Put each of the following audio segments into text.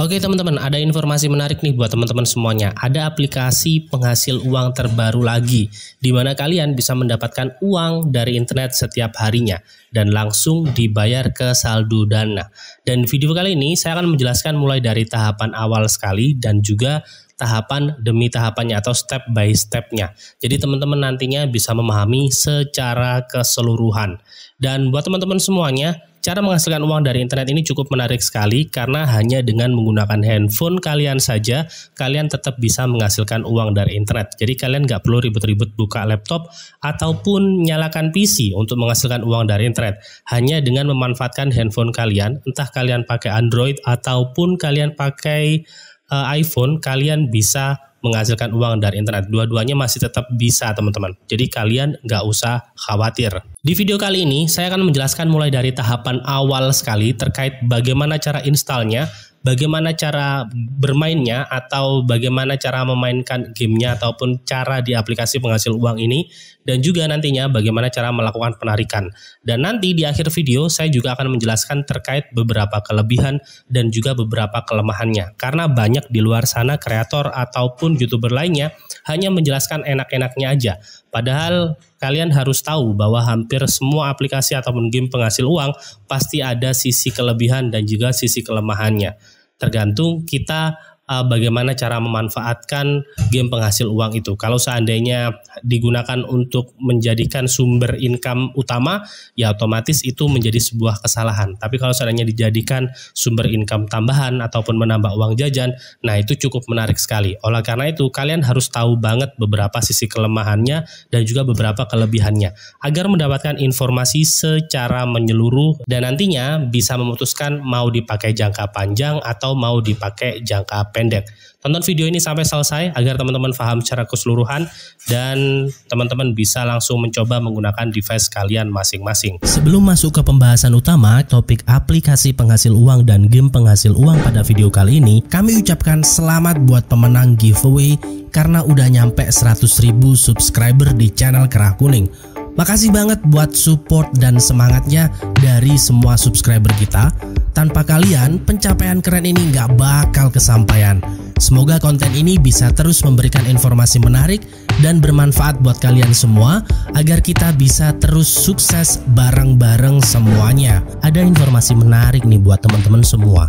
Oke teman-teman, ada informasi menarik nih buat teman-teman semuanya. Ada aplikasi penghasil uang terbaru lagi, di mana kalian bisa mendapatkan uang dari internet setiap harinya dan langsung dibayar ke saldo dana. Dan video kali ini saya akan menjelaskan mulai dari tahapan awal sekali dan juga tahapan demi tahapannya atau step by stepnya. Jadi teman-teman nantinya bisa memahami secara keseluruhan. Dan buat teman-teman semuanya, Cara menghasilkan uang dari internet ini cukup menarik sekali karena hanya dengan menggunakan handphone kalian saja, kalian tetap bisa menghasilkan uang dari internet. Jadi kalian nggak perlu ribet-ribet buka laptop ataupun nyalakan PC untuk menghasilkan uang dari internet. Hanya dengan memanfaatkan handphone kalian, entah kalian pakai Android ataupun kalian pakai uh, iPhone kalian bisa menghasilkan uang dari internet. Dua-duanya masih tetap bisa, teman-teman. Jadi kalian nggak usah khawatir. Di video kali ini, saya akan menjelaskan mulai dari tahapan awal sekali terkait bagaimana cara installnya, bagaimana cara bermainnya, atau bagaimana cara memainkan gamenya, ataupun cara di aplikasi penghasil uang ini, dan juga nantinya bagaimana cara melakukan penarikan. Dan nanti di akhir video saya juga akan menjelaskan terkait beberapa kelebihan dan juga beberapa kelemahannya. Karena banyak di luar sana kreator ataupun YouTuber lainnya hanya menjelaskan enak-enaknya aja. Padahal kalian harus tahu bahwa hampir semua aplikasi ataupun game penghasil uang pasti ada sisi kelebihan dan juga sisi kelemahannya. Tergantung kita uh, bagaimana cara memanfaatkan game penghasil uang itu. Kalau seandainya digunakan untuk menjadikan sumber income utama, ya otomatis itu menjadi sebuah kesalahan. Tapi kalau seandainya dijadikan sumber income tambahan ataupun menambah uang jajan, nah itu cukup menarik sekali. Oleh karena itu, kalian harus tahu banget beberapa sisi kelemahannya dan juga beberapa kelebihannya agar mendapatkan informasi secara menyeluruh dan nantinya bisa memutuskan mau dipakai jangka panjang atau mau dipakai jangka pendek pendek. Tonton video ini sampai selesai agar teman-teman paham secara keseluruhan dan teman-teman bisa langsung mencoba menggunakan device kalian masing-masing. Sebelum masuk ke pembahasan utama, topik aplikasi penghasil uang dan game penghasil uang pada video kali ini, kami ucapkan selamat buat pemenang giveaway karena udah nyampe 100.000 subscriber di channel Kerah Kuning. Makasih banget buat support dan semangatnya dari semua subscriber kita. Tanpa kalian, pencapaian keren ini nggak bakal kesampaian. Semoga konten ini bisa terus memberikan informasi menarik dan bermanfaat buat kalian semua agar kita bisa terus sukses bareng-bareng semuanya. Ada informasi menarik nih buat teman-teman semua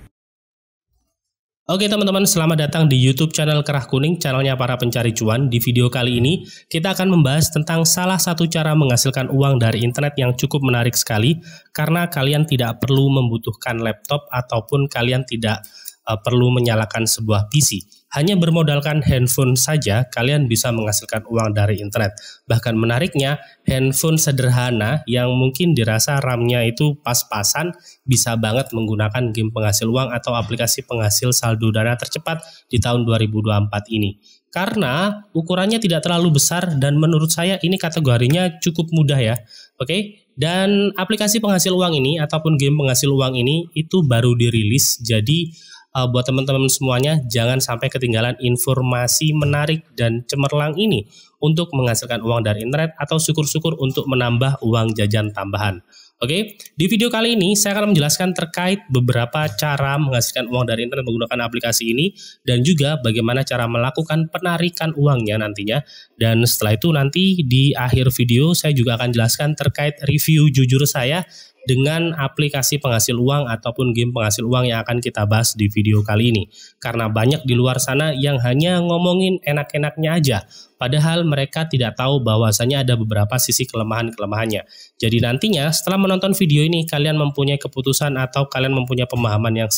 Oke teman-teman, selamat datang di YouTube channel Kerah Kuning, channelnya para pencari cuan. Di video kali ini, kita akan membahas tentang salah satu cara menghasilkan uang dari internet yang cukup menarik sekali, karena kalian tidak perlu membutuhkan laptop ataupun kalian tidak uh, perlu menyalakan sebuah PC. Hanya bermodalkan handphone saja, kalian bisa menghasilkan uang dari internet. Bahkan menariknya, handphone sederhana yang mungkin dirasa RAM-nya itu pas-pasan, bisa banget menggunakan game penghasil uang atau aplikasi penghasil saldo dana tercepat di tahun 2024 ini. Karena ukurannya tidak terlalu besar dan menurut saya ini kategorinya cukup mudah ya. Oke, okay? dan aplikasi penghasil uang ini ataupun game penghasil uang ini itu baru dirilis jadi uh, buat teman-teman semuanya jangan sampai ketinggalan informasi menarik dan cemerlang ini untuk menghasilkan uang dari internet atau syukur-syukur untuk menambah uang jajan tambahan. Oke, di video kali ini saya akan menjelaskan terkait beberapa cara menghasilkan uang dari internet menggunakan aplikasi ini dan juga bagaimana cara melakukan penarikan uangnya nantinya. Dan setelah itu nanti di akhir video saya juga akan jelaskan terkait review jujur saya dengan aplikasi penghasil uang ataupun game penghasil uang yang akan kita bahas di video kali ini. Karena banyak di luar sana yang hanya ngomongin enak-enaknya aja Padahal mereka tidak tahu bahwasanya ada beberapa sisi kelemahan-kelemahannya. Jadi nantinya setelah menonton video ini kalian mempunyai keputusan atau kalian mempunyai pemahaman yang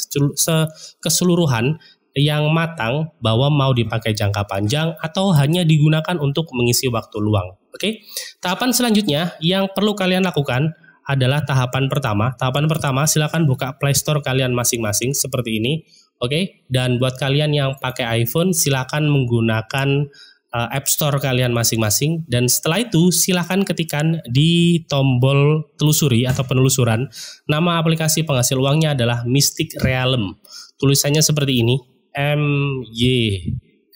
keseluruhan yang matang bahwa mau dipakai jangka panjang atau hanya digunakan untuk mengisi waktu luang. Oke. Tahapan selanjutnya yang perlu kalian lakukan adalah tahapan pertama. Tahapan pertama silakan buka Play Store kalian masing-masing seperti ini. Oke. Dan buat kalian yang pakai iPhone silakan menggunakan uh, App Store kalian masing-masing dan setelah itu silahkan ketikan di tombol telusuri atau penelusuran nama aplikasi penghasil uangnya adalah Mystic Realm tulisannya seperti ini M Y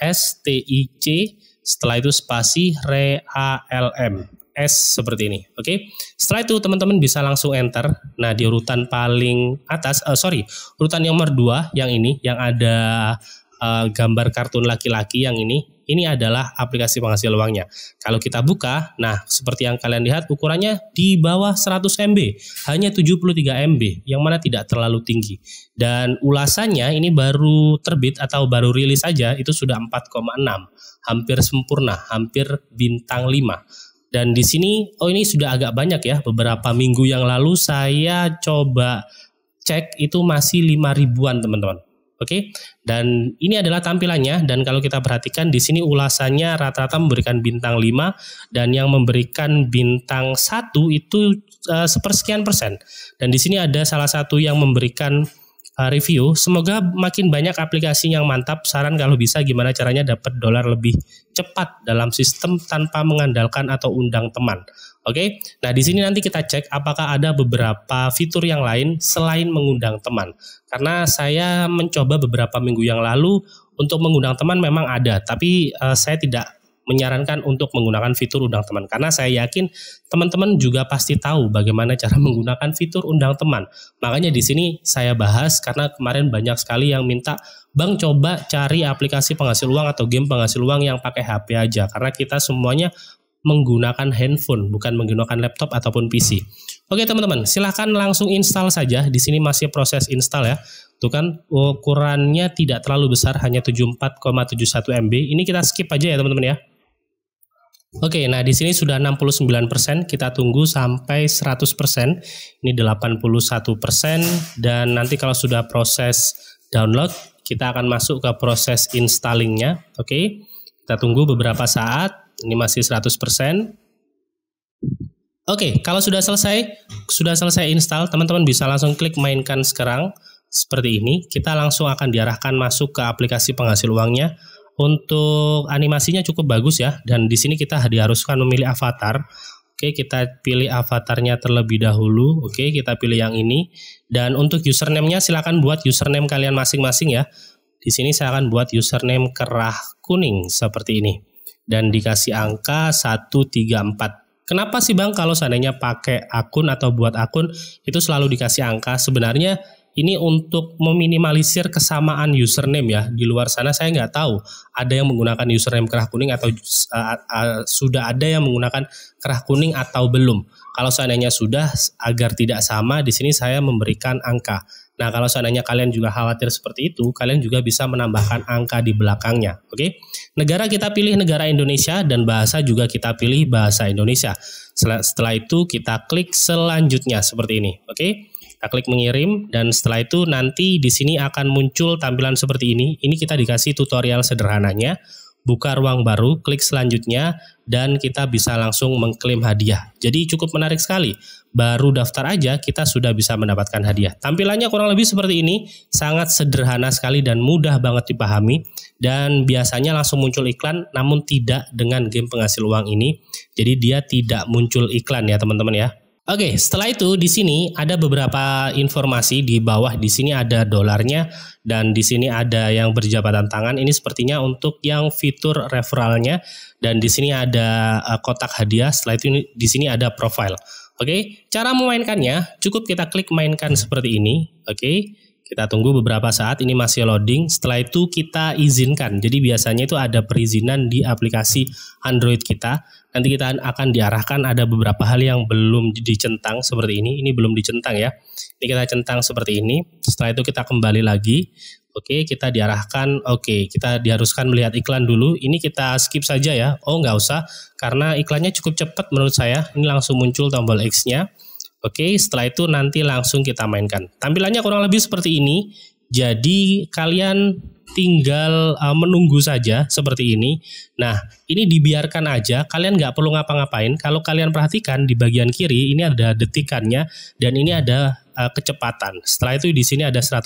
S T I C setelah itu spasi R e A L M S seperti ini. Oke. Okay? Setelah itu teman-teman bisa langsung enter. Nah, di urutan paling atas uh, sorry, urutan yang nomor 2 yang ini yang ada uh, gambar kartun laki-laki yang ini ini adalah aplikasi penghasil uangnya. Kalau kita buka, nah seperti yang kalian lihat ukurannya di bawah 100 MB, hanya 73 MB, yang mana tidak terlalu tinggi. Dan ulasannya ini baru terbit atau baru rilis saja itu sudah 4,6, hampir sempurna, hampir bintang 5. Dan di sini, oh ini sudah agak banyak ya, beberapa minggu yang lalu saya coba cek itu masih 5 ribuan teman-teman Oke, dan ini adalah tampilannya dan kalau kita perhatikan di sini ulasannya rata-rata memberikan bintang 5 dan yang memberikan bintang satu itu uh, sepersekian persen. Dan di sini ada salah satu yang memberikan uh, review, semoga makin banyak aplikasi yang mantap. Saran kalau bisa gimana caranya dapat dolar lebih cepat dalam sistem tanpa mengandalkan atau undang teman. Oke, nah di sini nanti kita cek apakah ada beberapa fitur yang lain selain mengundang teman. Karena saya mencoba beberapa minggu yang lalu untuk mengundang teman memang ada, tapi uh, saya tidak menyarankan untuk menggunakan fitur undang teman karena saya yakin teman-teman juga pasti tahu bagaimana cara menggunakan fitur undang teman. Makanya di sini saya bahas karena kemarin banyak sekali yang minta Bang coba cari aplikasi penghasil uang atau game penghasil uang yang pakai HP aja karena kita semuanya menggunakan handphone, bukan menggunakan laptop ataupun PC. Oke teman-teman, silahkan langsung install saja. Di sini masih proses install ya. Tuh kan oh, ukurannya tidak terlalu besar, hanya 74,71 MB. Ini kita skip aja ya teman-teman ya. Oke, nah di sini sudah 69%, kita tunggu sampai 100%. Ini 81% dan nanti kalau sudah proses download, kita akan masuk ke proses installingnya. Oke, kita tunggu beberapa saat ini masih 100%. Oke, kalau sudah selesai, sudah selesai install, teman-teman bisa langsung klik mainkan sekarang seperti ini. Kita langsung akan diarahkan masuk ke aplikasi penghasil uangnya. Untuk animasinya cukup bagus ya, dan di sini kita diharuskan memilih avatar. Oke, kita pilih avatarnya terlebih dahulu. Oke, kita pilih yang ini. Dan untuk username-nya silakan buat username kalian masing-masing ya. Di sini saya akan buat username kerah kuning seperti ini dan dikasih angka 134. Kenapa sih Bang kalau seandainya pakai akun atau buat akun itu selalu dikasih angka? Sebenarnya ini untuk meminimalisir kesamaan username ya. Di luar sana saya nggak tahu ada yang menggunakan username kerah kuning atau uh, uh, sudah ada yang menggunakan kerah kuning atau belum. Kalau seandainya sudah agar tidak sama di sini saya memberikan angka Nah, kalau seandainya kalian juga khawatir seperti itu, kalian juga bisa menambahkan angka di belakangnya. Oke, negara kita pilih negara Indonesia dan bahasa juga kita pilih bahasa Indonesia. Setelah itu, kita klik selanjutnya seperti ini. Oke, kita klik mengirim, dan setelah itu nanti di sini akan muncul tampilan seperti ini. Ini kita dikasih tutorial sederhananya. Buka ruang baru, klik selanjutnya, dan kita bisa langsung mengklaim hadiah. Jadi cukup menarik sekali baru daftar aja kita sudah bisa mendapatkan hadiah. Tampilannya kurang lebih seperti ini, sangat sederhana sekali dan mudah banget dipahami dan biasanya langsung muncul iklan namun tidak dengan game penghasil uang ini. Jadi dia tidak muncul iklan ya teman-teman ya. Oke, setelah itu di sini ada beberapa informasi di bawah. Di sini ada dolarnya dan di sini ada yang berjabatan tangan. Ini sepertinya untuk yang fitur referralnya dan di sini ada eh, kotak hadiah. Setelah itu di sini ada profile. Oke, okay? cara memainkannya cukup kita klik mainkan seperti ini. Oke, okay? Kita tunggu beberapa saat, ini masih loading. Setelah itu kita izinkan. Jadi biasanya itu ada perizinan di aplikasi Android kita. Nanti kita akan diarahkan ada beberapa hal yang belum dicentang seperti ini. Ini belum dicentang ya. Ini kita centang seperti ini. Setelah itu kita kembali lagi. Oke, kita diarahkan. Oke, kita diharuskan melihat iklan dulu. Ini kita skip saja ya. Oh, nggak usah. Karena iklannya cukup cepat menurut saya. Ini langsung muncul tombol X-nya. Oke, setelah itu nanti langsung kita mainkan. Tampilannya kurang lebih seperti ini. Jadi kalian tinggal uh, menunggu saja seperti ini. Nah, ini dibiarkan aja. Kalian nggak perlu ngapa-ngapain. Kalau kalian perhatikan di bagian kiri ini ada detikannya dan ini ada uh, kecepatan. Setelah itu di sini ada 100%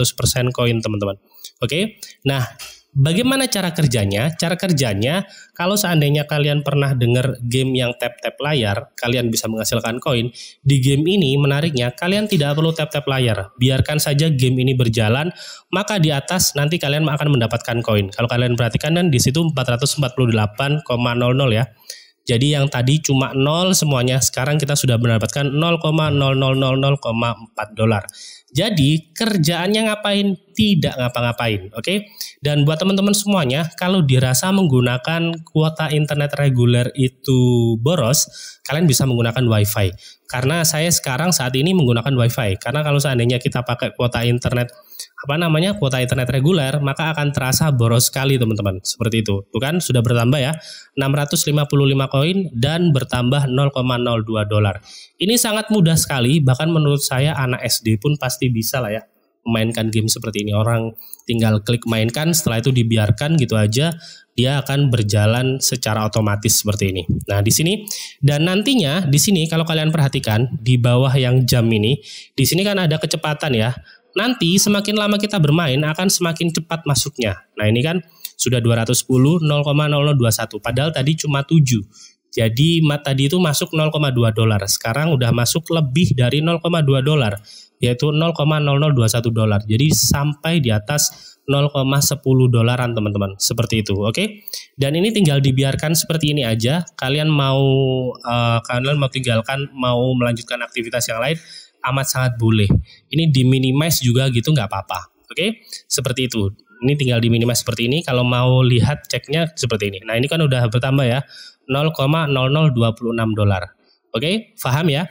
koin teman-teman. Oke. Nah, Bagaimana cara kerjanya? Cara kerjanya, kalau seandainya kalian pernah dengar game yang tap-tap layar, kalian bisa menghasilkan koin. Di game ini, menariknya, kalian tidak perlu tap-tap layar. Biarkan saja game ini berjalan, maka di atas nanti kalian akan mendapatkan koin. Kalau kalian perhatikan, dan di situ 448,00 ya. Jadi yang tadi cuma 0 semuanya, sekarang kita sudah mendapatkan 0,0000,4 dolar. Jadi kerjaannya ngapain? Tidak ngapa-ngapain, oke? Okay? Dan buat teman-teman semuanya, kalau dirasa menggunakan kuota internet reguler itu boros, kalian bisa menggunakan WiFi. Karena saya sekarang saat ini menggunakan WiFi. Karena kalau seandainya kita pakai kuota internet apa namanya kuota internet reguler maka akan terasa boros sekali teman-teman seperti itu bukan sudah bertambah ya 655 koin dan bertambah 0,02 dolar ini sangat mudah sekali bahkan menurut saya anak SD pun pasti bisa lah ya memainkan game seperti ini orang tinggal klik mainkan setelah itu dibiarkan gitu aja dia akan berjalan secara otomatis seperti ini nah di sini dan nantinya di sini kalau kalian perhatikan di bawah yang jam ini di sini kan ada kecepatan ya nanti semakin lama kita bermain akan semakin cepat masuknya. Nah ini kan sudah 210 0,0021 padahal tadi cuma 7. Jadi tadi itu masuk 0,2 dolar. Sekarang udah masuk lebih dari 0,2 dolar yaitu 0,0021 dolar. Jadi sampai di atas 0,10 dolaran teman-teman. Seperti itu, oke? Okay? Dan ini tinggal dibiarkan seperti ini aja. Kalian mau uh, kalian mau tinggalkan, mau melanjutkan aktivitas yang lain, amat sangat boleh. Ini diminimize juga gitu nggak apa-apa. Oke, okay? seperti itu. Ini tinggal diminimize seperti ini. Kalau mau lihat ceknya seperti ini. Nah ini kan udah bertambah ya 0,0026 dolar. Oke, okay? paham ya?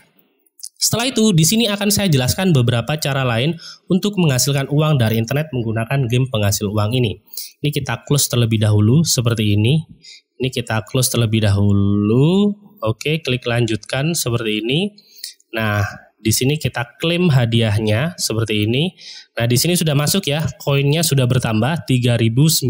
Setelah itu, di sini akan saya jelaskan beberapa cara lain untuk menghasilkan uang dari internet menggunakan game penghasil uang ini. Ini kita close terlebih dahulu seperti ini. Ini kita close terlebih dahulu. Oke, klik lanjutkan seperti ini. Nah, di sini kita klaim hadiahnya seperti ini. Nah, di sini sudah masuk ya, koinnya sudah bertambah 3980.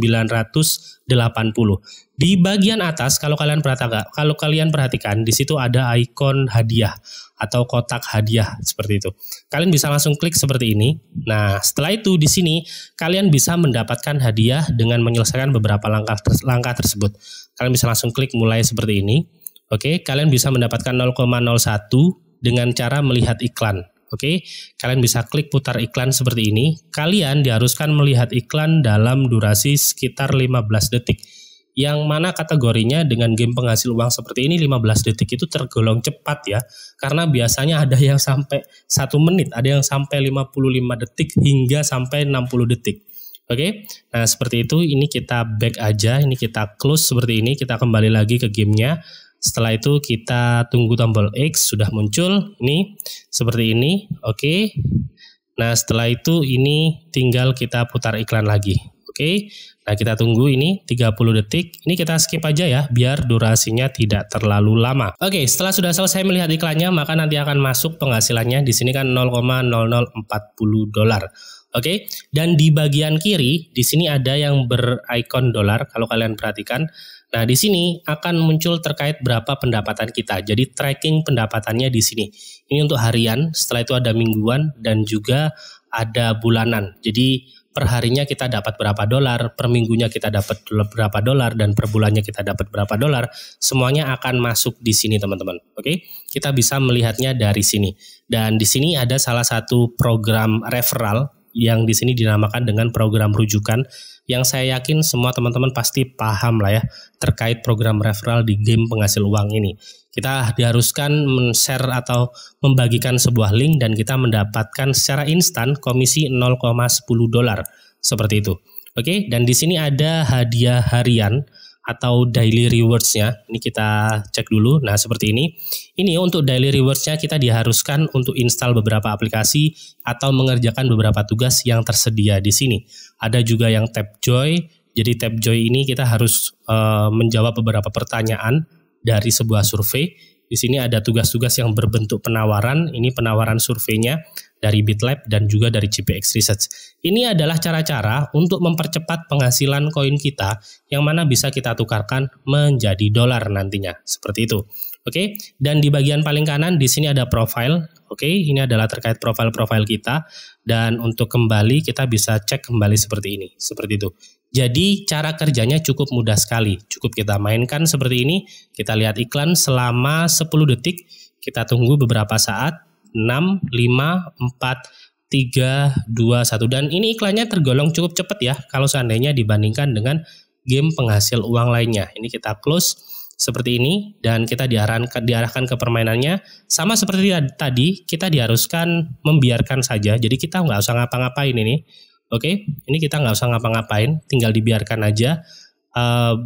Di bagian atas kalau kalian perhatikan, kalau kalian perhatikan di situ ada ikon hadiah atau kotak hadiah seperti itu. Kalian bisa langsung klik seperti ini. Nah, setelah itu di sini kalian bisa mendapatkan hadiah dengan menyelesaikan beberapa langkah langkah tersebut. Kalian bisa langsung klik mulai seperti ini. Oke, kalian bisa mendapatkan dengan cara melihat iklan. Oke, okay? kalian bisa klik putar iklan seperti ini. Kalian diharuskan melihat iklan dalam durasi sekitar 15 detik. Yang mana kategorinya dengan game penghasil uang seperti ini 15 detik itu tergolong cepat ya. Karena biasanya ada yang sampai 1 menit, ada yang sampai 55 detik hingga sampai 60 detik. Oke, okay? nah seperti itu. Ini kita back aja, ini kita close seperti ini. Kita kembali lagi ke gamenya. Setelah itu kita tunggu tombol X sudah muncul ini seperti ini. Oke. Okay. Nah, setelah itu ini tinggal kita putar iklan lagi. Oke. Okay. Nah, kita tunggu ini 30 detik. Ini kita skip aja ya biar durasinya tidak terlalu lama. Oke, okay, setelah sudah selesai melihat iklannya, maka nanti akan masuk penghasilannya di sini kan 0,0040 dolar. Oke, okay? dan di bagian kiri di sini ada yang berikon dolar kalau kalian perhatikan. Nah, di sini akan muncul terkait berapa pendapatan kita. Jadi tracking pendapatannya di sini. Ini untuk harian, setelah itu ada mingguan dan juga ada bulanan. Jadi per harinya kita dapat berapa dolar, per minggunya kita dapat berapa dolar, dan per bulannya kita dapat berapa dolar, semuanya akan masuk di sini teman-teman. Oke, kita bisa melihatnya dari sini. Dan di sini ada salah satu program referral yang di sini dinamakan dengan program rujukan yang saya yakin semua teman-teman pasti paham lah ya terkait program referral di game penghasil uang ini. Kita diharuskan men-share atau membagikan sebuah link dan kita mendapatkan secara instan komisi 0,10 dolar seperti itu. Oke, dan di sini ada hadiah harian atau daily rewards-nya. Ini kita cek dulu. Nah, seperti ini. Ini untuk daily rewards-nya kita diharuskan untuk install beberapa aplikasi atau mengerjakan beberapa tugas yang tersedia di sini. Ada juga yang tab joy. Jadi tab joy ini kita harus e, menjawab beberapa pertanyaan dari sebuah survei. Di sini ada tugas-tugas yang berbentuk penawaran. Ini penawaran surveinya dari BitLab dan juga dari CPX Research. Ini adalah cara-cara untuk mempercepat penghasilan koin kita yang mana bisa kita tukarkan menjadi dolar nantinya. Seperti itu. Oke, dan di bagian paling kanan di sini ada profile. Oke, ini adalah terkait profile-profile kita dan untuk kembali kita bisa cek kembali seperti ini. Seperti itu. Jadi cara kerjanya cukup mudah sekali. Cukup kita mainkan seperti ini. Kita lihat iklan selama 10 detik. Kita tunggu beberapa saat 6, 5, 4, 3, 2, 1. Dan ini iklannya tergolong cukup cepat ya kalau seandainya dibandingkan dengan game penghasil uang lainnya. Ini kita close seperti ini dan kita diarahkan diarahkan ke permainannya sama seperti tadi kita diharuskan membiarkan saja jadi kita nggak usah ngapa-ngapain ini oke ini kita nggak usah ngapa-ngapain tinggal dibiarkan aja uh,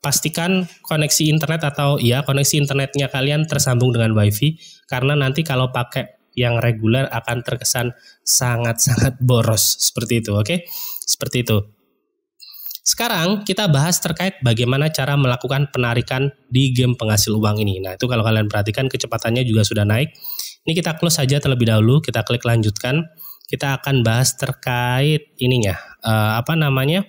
pastikan koneksi internet atau ya koneksi internetnya kalian tersambung dengan WiFi karena nanti kalau pakai yang reguler akan terkesan sangat-sangat boros seperti itu, oke? Okay? Seperti itu. Sekarang kita bahas terkait bagaimana cara melakukan penarikan di game penghasil uang ini. Nah, itu kalau kalian perhatikan kecepatannya juga sudah naik. Ini kita close saja terlebih dahulu, kita klik lanjutkan. Kita akan bahas terkait ininya, uh, apa namanya?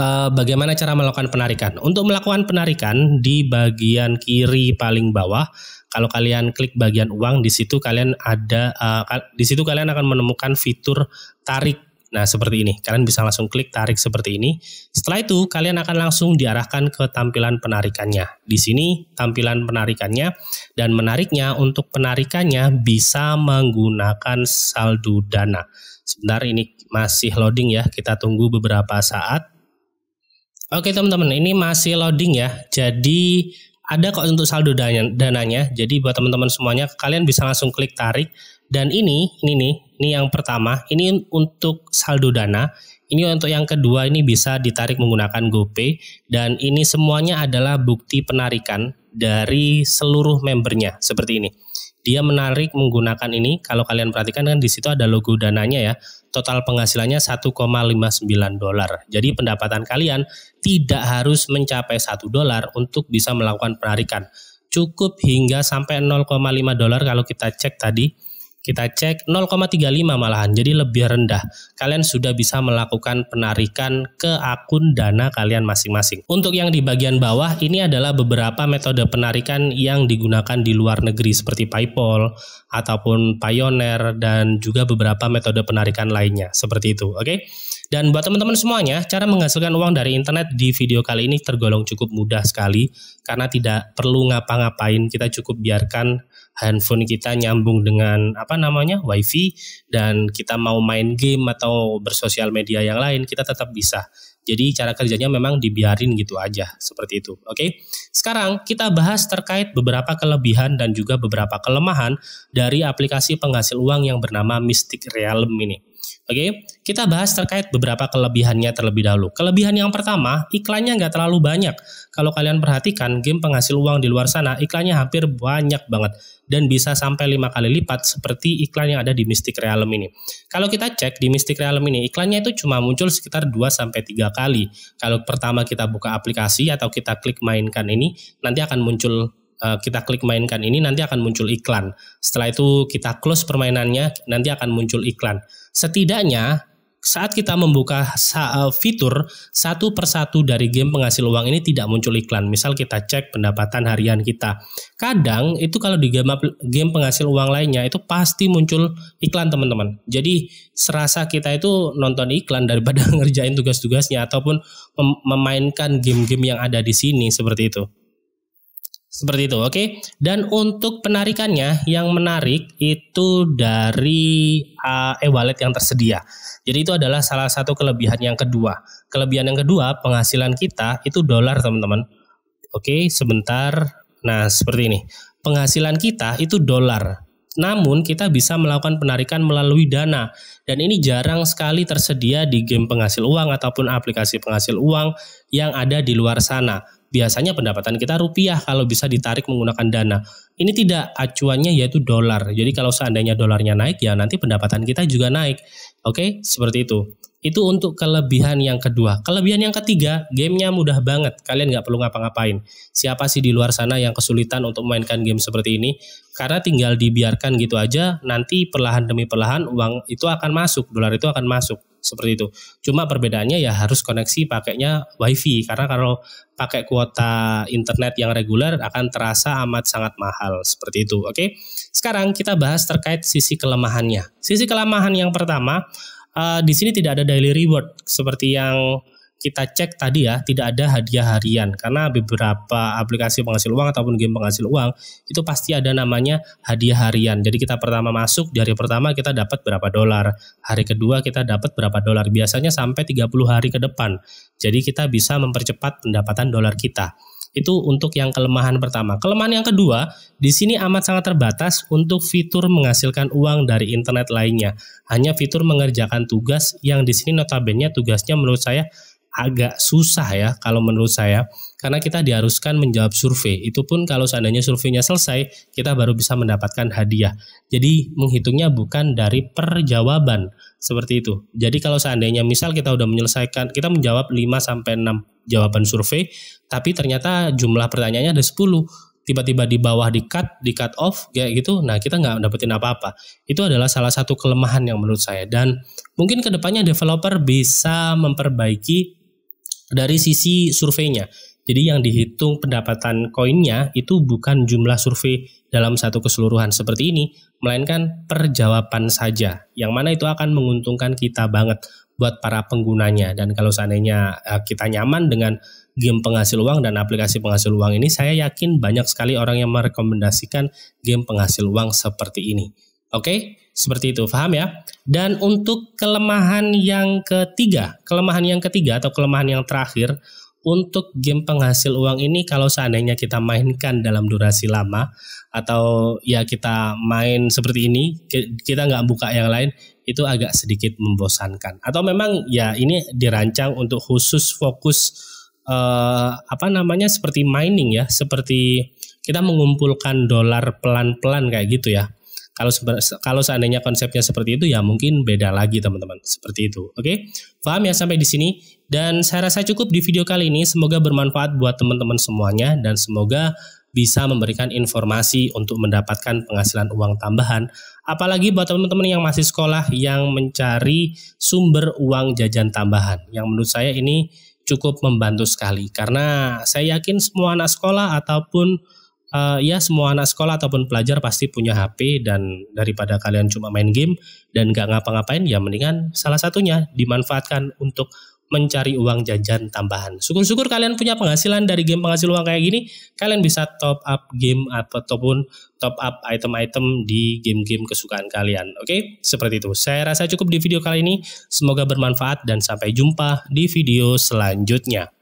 Eh, bagaimana cara melakukan penarikan. Untuk melakukan penarikan di bagian kiri paling bawah, kalau kalian klik bagian uang di situ kalian ada uh, di situ kalian akan menemukan fitur tarik. Nah, seperti ini. Kalian bisa langsung klik tarik seperti ini. Setelah itu, kalian akan langsung diarahkan ke tampilan penarikannya. Di sini tampilan penarikannya dan menariknya untuk penarikannya bisa menggunakan saldo dana. Sebentar ini masih loading ya. Kita tunggu beberapa saat. Oke teman-teman, ini masih loading ya. Jadi ada kok untuk saldo dananya, Jadi buat teman-teman semuanya, kalian bisa langsung klik tarik. Dan ini, ini nih, ini yang pertama. Ini untuk saldo dana. Ini untuk yang kedua ini bisa ditarik menggunakan GoPay. Dan ini semuanya adalah bukti penarikan dari seluruh membernya seperti ini. Dia menarik menggunakan ini. Kalau kalian perhatikan kan di situ ada logo dananya ya total penghasilannya 1,59 dolar. Jadi pendapatan kalian tidak harus mencapai 1 dolar untuk bisa melakukan penarikan. Cukup hingga sampai 0,5 dolar kalau kita cek tadi kita cek 0,35 malahan, jadi lebih rendah. Kalian sudah bisa melakukan penarikan ke akun dana kalian masing-masing. Untuk yang di bagian bawah, ini adalah beberapa metode penarikan yang digunakan di luar negeri seperti Paypal ataupun Pioneer dan juga beberapa metode penarikan lainnya seperti itu. Oke. Okay? Dan buat teman-teman semuanya, cara menghasilkan uang dari internet di video kali ini tergolong cukup mudah sekali karena tidak perlu ngapa-ngapain, kita cukup biarkan handphone kita nyambung dengan apa namanya wifi dan kita mau main game atau bersosial media yang lain kita tetap bisa. Jadi cara kerjanya memang dibiarin gitu aja seperti itu. Oke. Sekarang kita bahas terkait beberapa kelebihan dan juga beberapa kelemahan dari aplikasi penghasil uang yang bernama Mystic Realm ini. Oke, kita bahas terkait beberapa kelebihannya terlebih dahulu. Kelebihan yang pertama, iklannya nggak terlalu banyak. Kalau kalian perhatikan, game penghasil uang di luar sana, iklannya hampir banyak banget dan bisa sampai lima kali lipat seperti iklan yang ada di Mystic Realm ini. Kalau kita cek di Mystic Realm ini, iklannya itu cuma muncul sekitar 2 sampai tiga kali. Kalau pertama kita buka aplikasi atau kita klik mainkan ini, nanti akan muncul eh, kita klik mainkan ini nanti akan muncul iklan. Setelah itu kita close permainannya nanti akan muncul iklan. Setidaknya saat kita membuka eh, fitur satu persatu dari game penghasil uang ini tidak muncul iklan. Misal kita cek pendapatan harian kita. Kadang itu kalau di game, game penghasil uang lainnya itu pasti muncul iklan teman-teman. Jadi serasa kita itu nonton iklan daripada ngerjain tugas-tugasnya ataupun memainkan game-game yang ada di sini seperti itu. Seperti itu, oke. Okay? Dan untuk penarikannya yang menarik itu dari uh, e-wallet yang tersedia. Jadi itu adalah salah satu kelebihan yang kedua. Kelebihan yang kedua, penghasilan kita itu dolar, teman-teman. Oke, okay, sebentar. Nah, seperti ini. Penghasilan kita itu dolar. Namun kita bisa melakukan penarikan melalui dana dan ini jarang sekali tersedia di game penghasil uang ataupun aplikasi penghasil uang yang ada di luar sana biasanya pendapatan kita rupiah kalau bisa ditarik menggunakan dana. Ini tidak acuannya yaitu dolar. Jadi kalau seandainya dolarnya naik ya nanti pendapatan kita juga naik. Oke, seperti itu. Itu untuk kelebihan yang kedua. Kelebihan yang ketiga, gamenya mudah banget. Kalian nggak perlu ngapa-ngapain. Siapa sih di luar sana yang kesulitan untuk memainkan game seperti ini? Karena tinggal dibiarkan gitu aja, nanti perlahan demi perlahan uang itu akan masuk, dolar itu akan masuk seperti itu. Cuma perbedaannya ya harus koneksi pakainya WiFi karena kalau pakai kuota internet yang reguler akan terasa amat sangat mahal seperti itu. Oke. Sekarang kita bahas terkait sisi kelemahannya. Sisi kelemahan yang pertama, uh, di sini tidak ada daily reward seperti yang kita cek tadi ya tidak ada hadiah harian karena beberapa aplikasi penghasil uang ataupun game penghasil uang itu pasti ada namanya hadiah harian. Jadi kita pertama masuk di hari pertama kita dapat berapa dolar, hari kedua kita dapat berapa dolar. Biasanya sampai 30 hari ke depan. Jadi kita bisa mempercepat pendapatan dolar kita. Itu untuk yang kelemahan pertama. Kelemahan yang kedua, di sini amat sangat terbatas untuk fitur menghasilkan uang dari internet lainnya. Hanya fitur mengerjakan tugas yang di sini notabene tugasnya menurut saya agak susah ya kalau menurut saya karena kita diharuskan menjawab survei. Itu pun kalau seandainya surveinya selesai, kita baru bisa mendapatkan hadiah. Jadi menghitungnya bukan dari perjawaban seperti itu. Jadi kalau seandainya misal kita sudah menyelesaikan, kita menjawab 5 sampai 6 jawaban survei, tapi ternyata jumlah pertanyaannya ada 10 tiba-tiba di bawah di cut di cut off kayak gitu nah kita nggak dapetin apa-apa itu adalah salah satu kelemahan yang menurut saya dan mungkin kedepannya developer bisa memperbaiki dari sisi surveinya. Jadi yang dihitung pendapatan koinnya itu bukan jumlah survei dalam satu keseluruhan seperti ini, melainkan perjawaban saja. Yang mana itu akan menguntungkan kita banget buat para penggunanya. Dan kalau seandainya eh, kita nyaman dengan game penghasil uang dan aplikasi penghasil uang ini, saya yakin banyak sekali orang yang merekomendasikan game penghasil uang seperti ini. Oke? Okay? Seperti itu, paham ya? Dan untuk kelemahan yang ketiga, kelemahan yang ketiga atau kelemahan yang terakhir untuk game penghasil uang ini kalau seandainya kita mainkan dalam durasi lama atau ya kita main seperti ini kita nggak buka yang lain itu agak sedikit membosankan atau memang ya ini dirancang untuk khusus fokus eh, apa namanya seperti mining ya seperti kita mengumpulkan dolar pelan-pelan kayak gitu ya kalau kalau seandainya konsepnya seperti itu ya mungkin beda lagi teman-teman. Seperti itu. Oke. Paham ya sampai di sini? Dan saya rasa cukup di video kali ini. Semoga bermanfaat buat teman-teman semuanya dan semoga bisa memberikan informasi untuk mendapatkan penghasilan uang tambahan. Apalagi buat teman-teman yang masih sekolah yang mencari sumber uang jajan tambahan. Yang menurut saya ini cukup membantu sekali karena saya yakin semua anak sekolah ataupun uh, ya semua anak sekolah ataupun pelajar pasti punya HP dan daripada kalian cuma main game dan gak ngapa-ngapain ya mendingan salah satunya dimanfaatkan untuk mencari uang jajan tambahan. Syukur-syukur kalian punya penghasilan dari game penghasil uang kayak gini, kalian bisa top up game ataupun top up item-item di game-game kesukaan kalian. Oke, seperti itu. Saya rasa cukup di video kali ini. Semoga bermanfaat dan sampai jumpa di video selanjutnya.